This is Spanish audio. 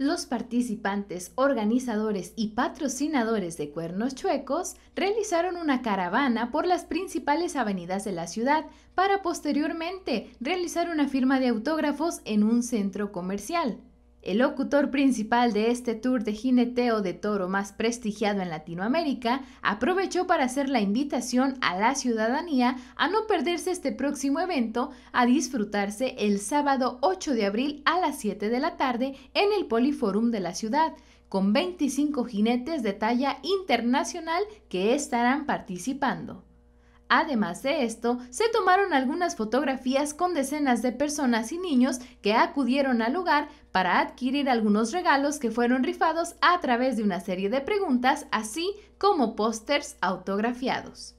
Los participantes, organizadores y patrocinadores de Cuernos Chuecos realizaron una caravana por las principales avenidas de la ciudad para posteriormente realizar una firma de autógrafos en un centro comercial. El locutor principal de este tour de jineteo de toro más prestigiado en Latinoamérica aprovechó para hacer la invitación a la ciudadanía a no perderse este próximo evento a disfrutarse el sábado 8 de abril a las 7 de la tarde en el Poliforum de la ciudad con 25 jinetes de talla internacional que estarán participando. Además de esto, se tomaron algunas fotografías con decenas de personas y niños que acudieron al lugar para adquirir algunos regalos que fueron rifados a través de una serie de preguntas, así como pósters autografiados.